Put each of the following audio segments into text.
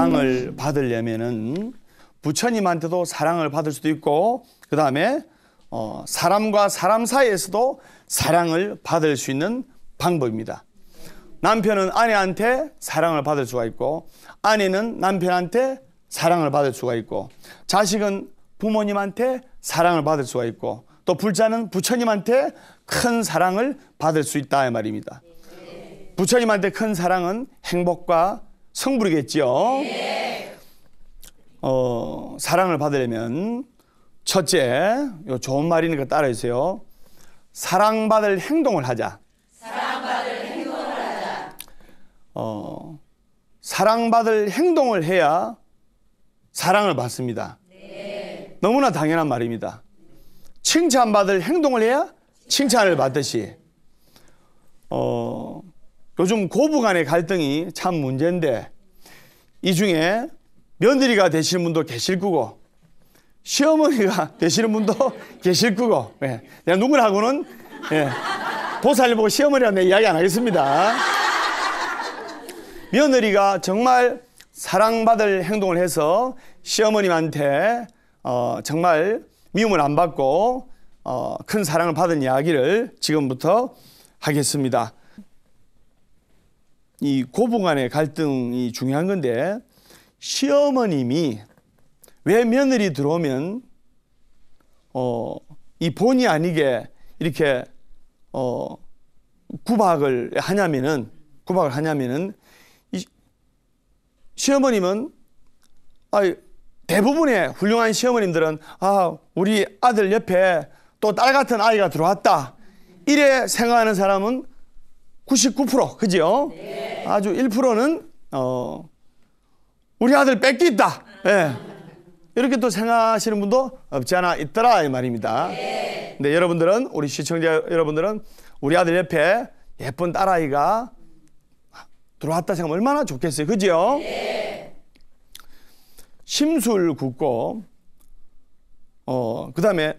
사랑을 받으려면은 부처님한테도 사랑을 받을 수도 있고 그 다음에 어, 사람과 사람 사이에서도 사랑을 받을 수 있는 방법입니다. 남편은 아내한테 사랑을 받을 수가 있고 아내는 남편한테 사랑을 받을 수가 있고 자식은 부모님한테 사랑을 받을 수가 있고 또 불자는 부처님한테 큰 사랑을 받을 수 있다 이 말입니다. 부처님한테 큰 사랑은 행복과 성불이겠죠. 예. 어, 사랑을 받으려면 첫째, 요 좋은 말이니까 따라주세요 사랑받을 행동을 하자. 사랑받을 행동을 하자. 어, 사랑받을 행동을 해야 사랑을 받습니다. 네. 너무나 당연한 말입니다. 칭찬받을 행동을 해야 칭찬을 받듯이. 어, 요즘 고부 간의 갈등이 참 문제인데 이 중에 며느리가 되시는 분도 계실 거고 시어머니가 되시는 분도 계실 거고 예. 내가 누구라고는 예. 보살님보고 시어머니랑 내 이야기 안 하겠습니다 며느리가 정말 사랑받을 행동을 해서 시어머님한테 어, 정말 미움을 안 받고 어, 큰 사랑을 받은 이야기를 지금부터 하겠습니다 이 고부 간의 갈등이 중요한 건데 시어머님이 왜 며느리 들어오면 어, 이 본의 아니게 이렇게 어, 구박을 하냐면은 구박을 하냐면은 이 시어머님은 아 대부분의 훌륭한 시어머님들은 아 우리 아들 옆에 또 딸 같은 아이가 들어왔다 이래 생각하는 사람은 99%그죠 네. 아주 1%는 어, 우리 아들 뺏기있다 예. 이렇게 또 생각하시는 분도 없지 않아 있더라 이 말입니다. 근데 여러분들은 우리 시청자 여러분들은 우리 아들 옆에 예쁜 딸아이가 들어왔다 생각하면 얼마나 좋겠어요. 그지 심술 굽고 어, 그다음에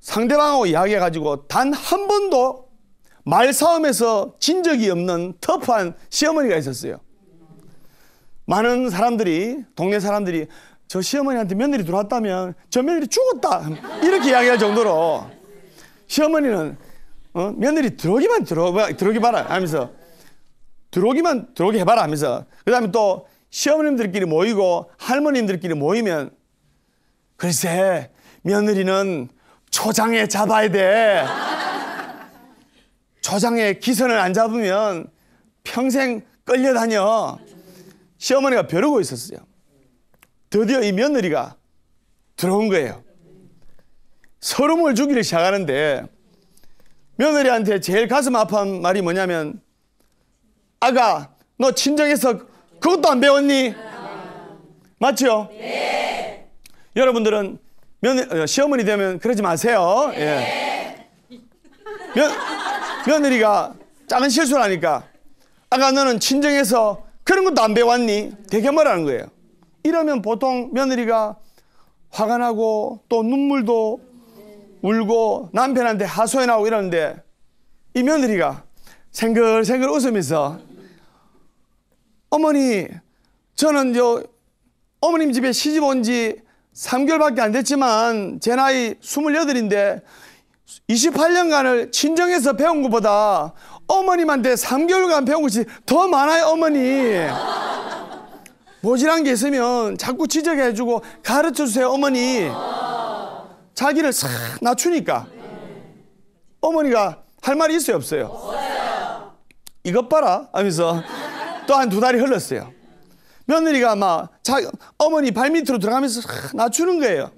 상대방하고 이야기해 가지고 단 한 번도 말싸움에서 진 적이 없는 터프한 시어머니가 있었어요. 많은 사람들이 동네 사람들이 저 시어머니한테 며느리 들어왔다면 저 며느리 죽었다 이렇게 이야기할 정도로 시어머니는 어? 며느리 들어오기만 들어봐 들어오기 봐라 하면서 들어오기만 들어오게 해봐라 하면서 그다음에 또 시어머님들끼리 모이고 할머님들끼리 모이면 글쎄 며느리는 초장에 잡아야 돼. 조장의 기선을 안 잡으면 평생 끌려다녀. 시어머니가 벼르고 있었어요. 드디어 이 며느리가 들어온 거예요. 서름을 주기 시작하는데 며느리한테 제일 가슴 아파 말이 뭐냐면 아가 너 친정에서 그것도 안 배웠니? 맞죠? 네. 여러분들은 며 어, 시어머니 되면 그러지 마세요. 네. 예. 며, 며느리가 작은 실수를 하니까 아까 너는 친정에서 그런 것도 안 배웠니? 되게 뭐라는 거예요. 이러면 보통 며느리가 화가 나고 또 눈물도 울고 남편한테 하소연 하고 이러는데 이 며느리가 생글생글 웃으면서 어머니 저는 저 어머님 집에 시집 온지 삼개월밖에안 됐지만 제 나이 스물여덟인데 28년간을 친정에서 배운 것보다 어머님한테 3개월간 배운 것이 더 많아요, 어머니. 모질한 게 있으면 자꾸 지적해주고 가르쳐 주세요, 어머니. 자기를 싹 낮추니까. 어머니가 할 말이 있어요, 없어요? 없어요. 이것 봐라 하면서 또 한 두 달이 흘렀어요. 며느리가 막 자, 어머니 발밑으로 들어가면서 낮추는 거예요.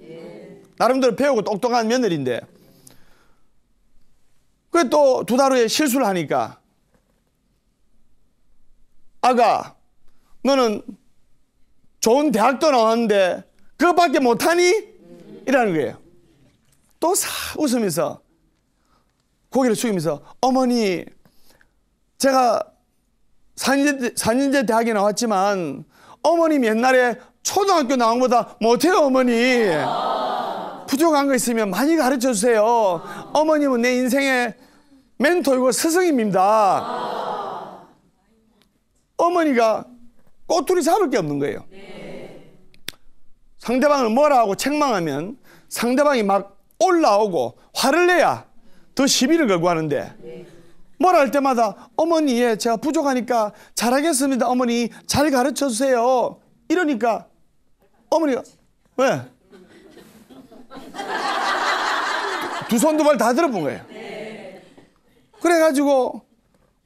나름대로 배우고 똑똑한 며느리인데 그또두달 후에 실수를 하니까 아가 너는 좋은 대학도 나왔는데 그것밖에 못하니? 이라는 거예요. 또사 웃으면서 고개를 숙이면서 어머니 제가 4년제, 대학에 나왔지만 어머님 옛날에 초등학교 나온 거보다 못해요 어머니 부족한 거 있으면 많이 가르쳐 주세요 어머님은 내 인생에 멘토이고 스승입니다. 어머니가 꼬투리 잡을 게 없는 거예요. 상대방을 뭐라 하고 책망하면 상대방이 막 올라오고 화를 내야 더 시비를 걸고 하는데 뭐라 할 때마다 어머니 예 제가 부족하니까 잘하겠습니다 어머니 잘 가르쳐 주세요 이러니까 어머니가 왜? 두 손 두 발 다 들어본 거예요. 그래가지고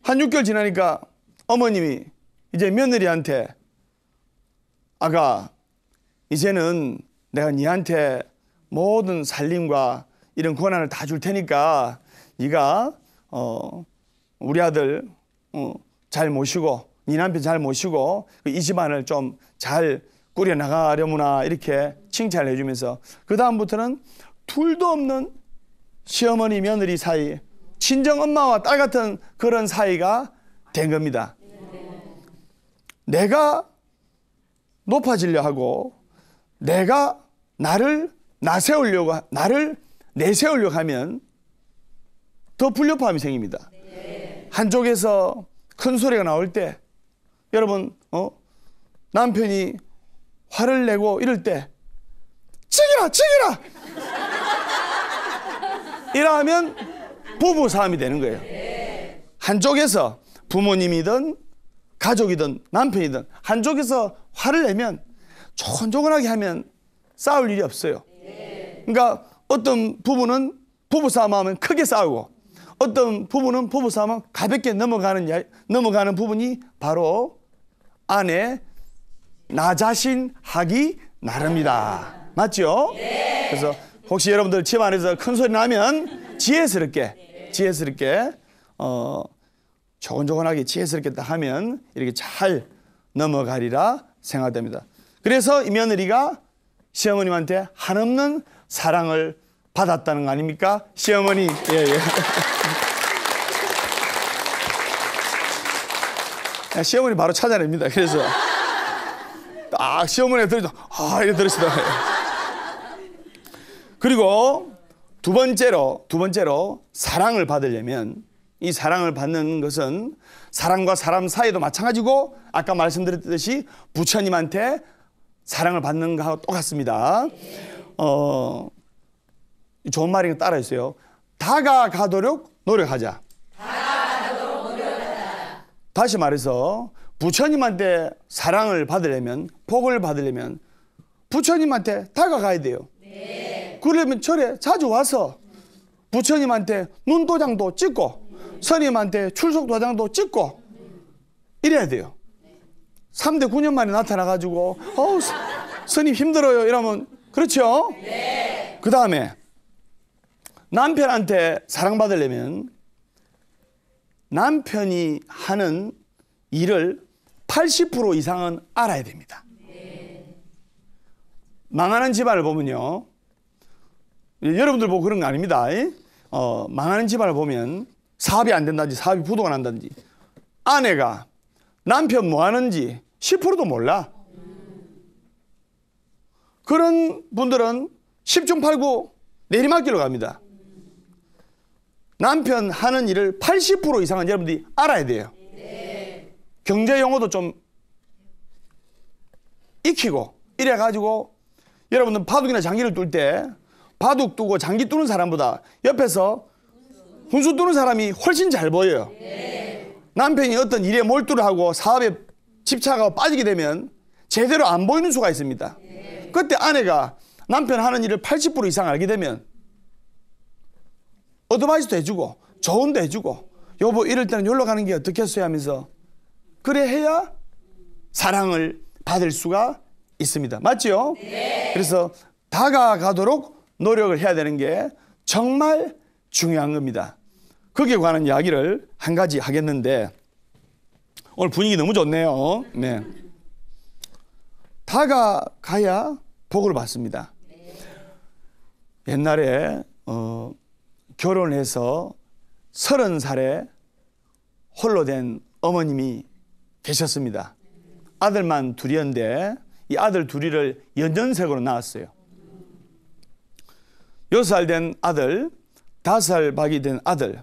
한 6개월 지나니까 어머님이 이제 며느리한테 아가 이제는 내가 니한테 모든 살림과 이런 권한을 다 줄 테니까 네가 어 우리 아들 어, 잘 모시고 네 남편 잘 모시고 그 이 집안을 좀 잘 꾸려 나가려무나 이렇게 칭찬을 해주면서 그 다음부터는 둘도 없는 시어머니 며느리 사이 친정 엄마와 딸 같은 그런 사이가 된 겁니다. 내가 높아지려 하고 내가 나를 나세우려고 나를 내세우려고 하면 더 불협화음이 생깁니다. 한쪽에서 큰 소리가 나올 때 여러분 어? 남편이 화를 내고 이럴 때 죽이라 죽이라 이러면 부부 싸움이 되는 거예요. 한쪽에서 부모님이든 가족이든 남편이든 한쪽에서 화를 내면 조곤조곤하게 하면 싸울 일이 없어요. 그러니까 어떤 부부는 부부 싸움하면 크게 싸우고 어떤 부부는 부부 싸움하면 가볍게 넘어가는 넘어가는 부분이 바로 아내 나 자신 하기 나름이다. 맞죠? 그래서 혹시 여러분들 집 안에서 큰 소리 나면 지혜스럽게 지혜스럽게 어 조곤조곤하게 지혜스럽게 다 하면 이렇게 잘 넘어가리라 생각됩니다. 그래서 이 며느리가 시어머님한테 한없는 사랑을 받았다는 거 아닙니까? 시어머니. 예, 예. 아, 시어머니 바로 찾아냅니다. 그래서 아 시어머니가 들으죠. 아 이래 들으시더 그리고 두 번째로 두 번째로 사랑을 받으려면 이 사랑을 받는 것은 사람과 사람 사이도 마찬가지고 아까 말씀드렸듯이 부처님한테 사랑을 받는 거하고 똑같습니다. 어, 좋은 말이따라해주요 다가가도록 노력하자. 다가가도록 노력하자. 다시 말해서 부처님한테 사랑을 받으려면 복을 받으려면 부처님한테 다가가야 돼요. 그러면 절에 자주 와서 부처님한테 눈도장도 찍고 선임한테 출석도장도 찍고 이래야 돼요. 3대 9년 만에 나타나가지고 어우 스님 힘들어요 이러면 그렇죠? 네. 그 다음에 남편한테 사랑받으려면 남편이 하는 일을 80% 이상은 알아야 됩니다. 네. 망하는 집안을 보면요. 예, 여러분들 보고 그런 거 아닙니다. 예? 어, 망하는 집안을 보면 사업이 안 된다든지 사업이 부도가 난다든지 아내가 남편 뭐 하는지 10%도 몰라. 그런 분들은 10중 8구 내리막길로 갑니다. 남편 하는 일을 80% 이상은 여러분들이 알아야 돼요. 경제 용어도 좀 익히고 이래 가지고 여러분들 바둑이나 장기를 둘때 바둑 두고 장기 뚫는 사람보다 옆에서 훈수 뚫는 사람이 훨씬 잘 보여요. 남편이 어떤 일에 몰두를 하고 사업에 집착하고 빠지게 되면 제대로 안 보이는 수가 있습니다. 그때 아내가 남편 하는 일을 80% 이상 알게 되면 어드바이스도 해주고 조언도 해주고 여보 이럴 때는 연락 가는 게 어떻겠어요 하면서 그래 해야 사랑을 받을 수가 있습니다. 맞지 네. 그래서 다가가도록 노력을 해야 되는 게 정말 중요한 겁니다. 거기에 관한 이야기를 한 가지 하겠는데 오늘 분위기 너무 좋네요. 네. 다가가야 복을 받습니다. 옛날에 어, 결혼해서 서른 살에 홀로 된 어머님이 계셨습니다. 아들만 둘이었는데 이 아들 둘이를 연년생으로 낳았어요. 6살 된 아들, 5살 박이 된 아들,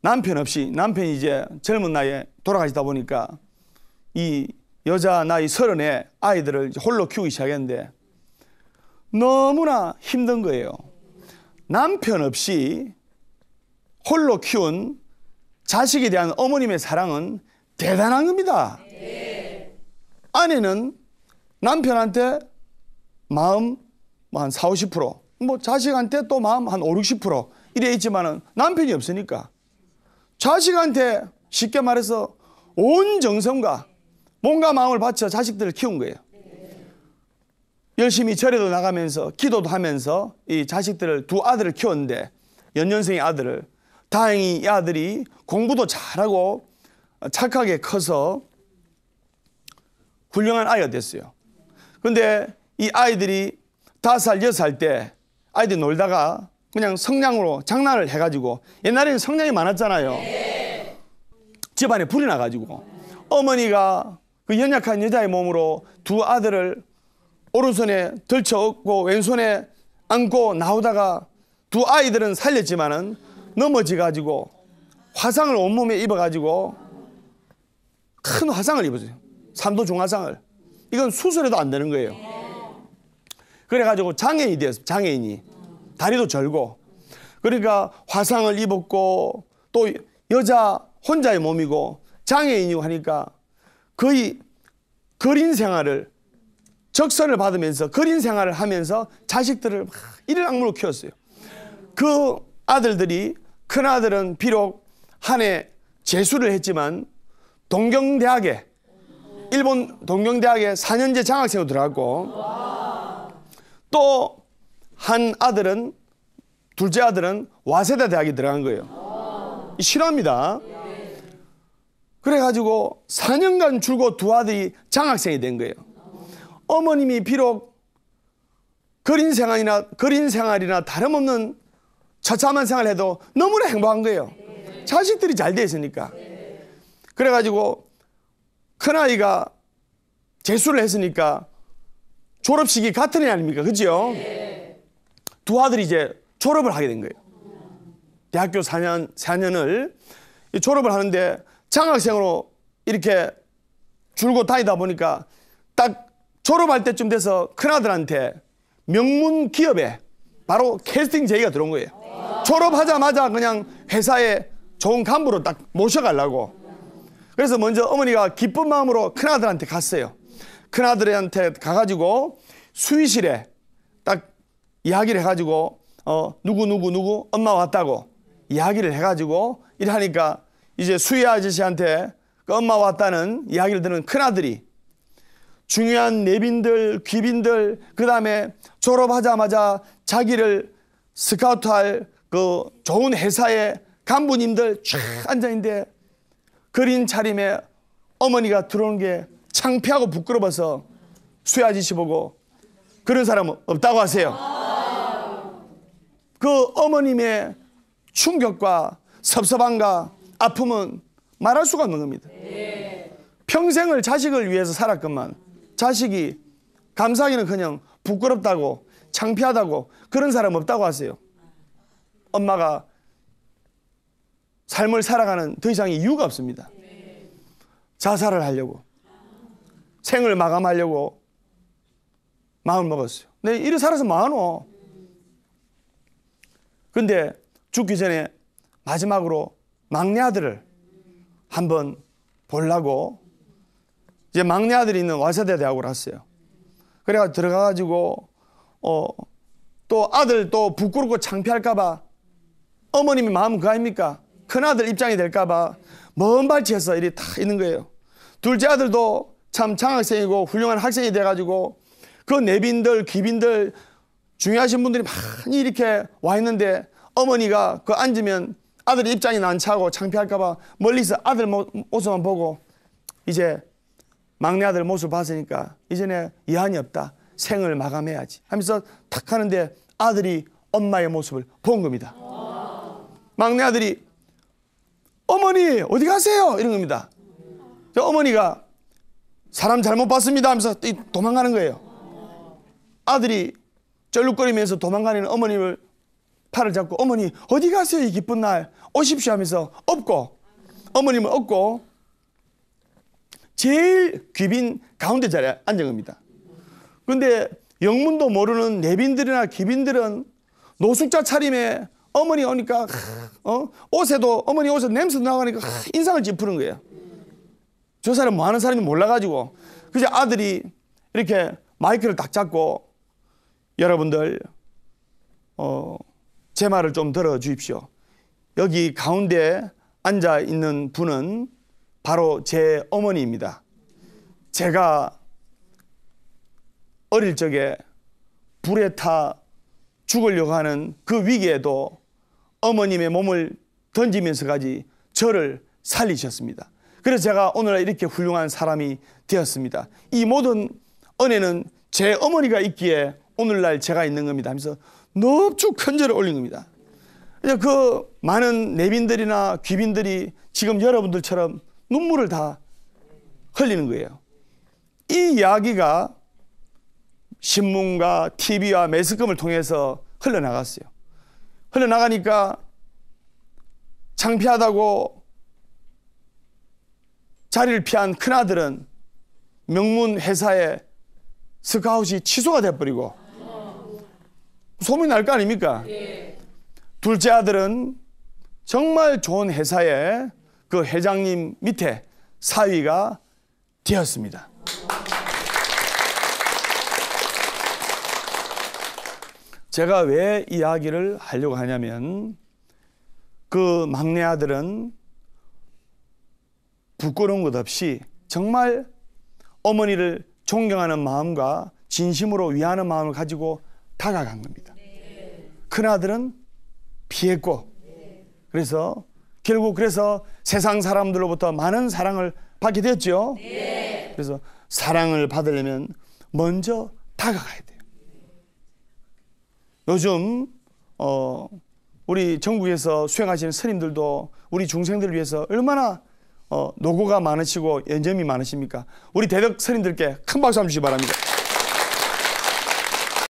남편 없이 남편이 이제 젊은 나이에 돌아가시다 보니까 이 여자 나이 서른에 아이들을 홀로 키우기 시작했는데 너무나 힘든 거예요. 남편 없이 홀로 키운 자식에 대한 어머님의 사랑은 대단한 겁니다. 아내는 남편한테 마음 뭐 한 4, 50%뭐 자식한테 또 마음 한 5, 60% 이래 있지만은 남편이 없으니까 자식한테 쉽게 말해서 온 정성과 몸과 마음을 바쳐 자식들을 키운 거예요. 열심히 절에도 나가면서 기도도 하면서 이 자식들을 두 아들을 키웠는데 연년생의 아들을 다행히 이 아들이 공부도 잘하고 착하게 커서 훌륭한 아이가 됐어요. 그런데 이 아이들이 다섯 살, 여섯 살때 아이들 놀다가 그냥 성냥으로 장난을 해가지고 옛날에는 성냥이 많았잖아요. 집안에 불이 나가지고 어머니가 그 연약한 여자의 몸으로 두 아들을 오른손에 들쳐 업고 왼손에 안고 나오다가 두 아이들은 살렸지만은 넘어지가지고 화상을 온몸에 입어가지고 큰 화상을 입었어요. 삼도 중화상을. 이건 수술해도 안 되는 거예요. 그래가지고 장애인이 되었어 장애인이. 다리도 절고. 그러니까 화상을 입었고 또 여자 혼자의 몸이고 장애인이고 하니까 거의 거린 생활을 적선을 받으면서 거린 생활을 하면서 자식들을 일일 악물로 키웠어요. 그 아들들이 큰 아들은 비록 한 해 재수를 했지만 동경대학에 일본 동경대학에 4년제 장학생으로 들어갔고 또한 아들은 둘째 아들은 와세다 대학에 들어간 거예요. 싫어합니다. 그래가지고 4년간 줄고 두 아들이 장학생이 된 거예요. 어머님이 비록 거린 생활이나 거린 생활이나 다름없는 처참한 생활 해도 너무나 행복한 거예요. 자식들이 잘 돼 있으니까. 그래가지고 큰아이가 재수를 했으니까 졸업식이 같은 해 아닙니까? 그죠? 두 아들이 이제 졸업을 하게 된 거예요. 대학교 4년, 4년을 졸업을 하는데 장학생으로 이렇게 줄고 다니다 보니까 딱 졸업할 때쯤 돼서 큰아들한테 명문 기업에 바로 캐스팅 제의가 들어온 거예요. 졸업하자마자 그냥 회사에 좋은 간부로 딱 모셔가려고. 그래서 먼저 어머니가 기쁜 마음으로 큰아들한테 갔어요. 큰아들한테 가가지고 수의실에 딱 이야기를 해가지고 어 누구 누구 누구 엄마 왔다고 이야기를 해가지고 이하니까 이제 수의 아저씨한테 그 엄마 왔다는 이야기를 듣는 큰아들이 중요한 내빈들 귀빈들 그 다음에 졸업하자마자 자기를 스카우트할 그 좋은 회사의 간부님들 쫙 앉아있는데 그린 차림에 어머니가 들어온게 창피하고 부끄러워서 수혜 아저씨 보고 그런 사람은 없다고 하세요. 그 어머님의 충격과 섭섭함과 아픔은 말할 수가 없는 겁니다. 평생을 자식을 위해서 살았건만 자식이 감사하기는 그냥 부끄럽다고 창피하다고 그런 사람 없다고 하세요. 엄마가 삶을 살아가는 더 이상 이유가 없습니다. 자살을 하려고 생을 마감하려고 마음을 먹었어요. 내 일이 살아서 뭐하노? 그데 죽기 전에 마지막으로 막내 아들을 한번 보려고 이제 막내 아들이 있는 와세대 대학을 갔어요. 그래가 들어가가지고 어, 또 아들 또 부끄럽고 창피할까봐 어머님이 마음 그 아닙니까? 큰아들 입장이 될까봐 먼 발치에서 일이 다 있는 거예요. 둘째 아들도 참 장학생이고 훌륭한 학생이 돼가지고 그 내빈들, 귀빈들 중요하신 분들이 많이 이렇게 와 있는데 어머니가 그 앉으면 아들 입장이 난처하고 창피할까봐 멀리서 아들 모습만 보고 이제 막내 아들 모습 봤으니까 이전에 예한이 없다. 생을 마감해야지 하면서 탁 하는데 아들이 엄마의 모습을 본 겁니다. 막내 아들이 어머니 어디 가세요? 이런 겁니다. 어머니가 사람 잘못 봤습니다 하면서 도망가는 거예요. 아들이 쩔룩거리면서 도망가는 어머님을 팔을 잡고 어머니 어디 가세요 이 기쁜 날 오십시오 하면서 업고 어머님을 업고 제일 귀빈 가운데 자리에 앉은 겁니다. 그런데 영문도 모르는 내빈들이나 귀빈들은 노숙자 차림에 어머니 오니까 어? 옷에도 어머니 옷에 냄새 나가니까 인상을 찌푸는 거예요. 저 사람 뭐 하는 사람인지 몰라가지고 그제 아들이 이렇게 마이크를 딱 잡고 여러분들 어, 제 말을 좀 들어 주십시오. 여기 가운데 앉아 있는 분은 바로 제 어머니입니다. 제가 어릴 적에 불에 타 죽으려고 하는 그 위기에도 어머님의 몸을 던지면서까지 저를 살리셨습니다. 그래서 제가 오늘 이렇게 훌륭한 사람이 되었습니다. 이 모든 은혜는 제 어머니가 있기에 오늘날 제가 있는 겁니다 하면서 넙죽 큰절을 올린 겁니다. 그 많은 내빈들이나 귀빈들이 지금 여러분들처럼 눈물을 다 흘리는 거예요. 이 이야기가 신문과 TV와 매스컴을 통해서 흘러나갔어요. 흘러나가니까 창피하다고 자리를 피한 큰아들은 명문 회사에 스카웃이 취소가 돼버리고 소문이 날 거 아닙니까? 둘째 아들은 정말 좋은 회사에 그 회장님 밑에 사위가 되었습니다. 제가 왜 이야기를 하려고 하냐면 그 막내 아들은 부끄러운 것 없이 정말 어머니를 존경하는 마음과 진심으로 위하는 마음을 가지고 다가간 겁니다. 큰아들은 피했고 그래서 결국 그래서 세상 사람들로부터 많은 사랑을 받게 됐죠. 그래서 사랑을 받으려면 먼저 다가가야 돼요. 요즘 어 우리 전국에서 수행하시는 스님들도 우리 중생들을 위해서 얼마나 어, 노고가 많으시고 연점이 많으십니까? 우리 대덕 선님들께 큰 박수 한번 주시기 바랍니다.